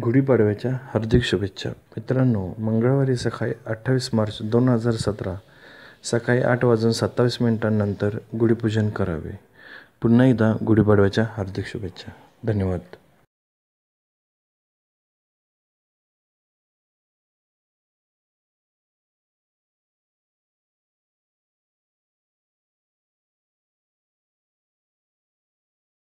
गुढीपाडव्याच्या हार्दिक शुभेच्छा मित्रांनो मंगळवारी सकाळी अठ्ठावीस मार्च दोन हजार सतरा सकाळी आठ वाजून सत्तावीस मिनिटांनंतर गुढीपूजन करावे पुन्हा एकदा गुढीपाडव्याच्या हार्दिक शुभेच्छा धन्यवाद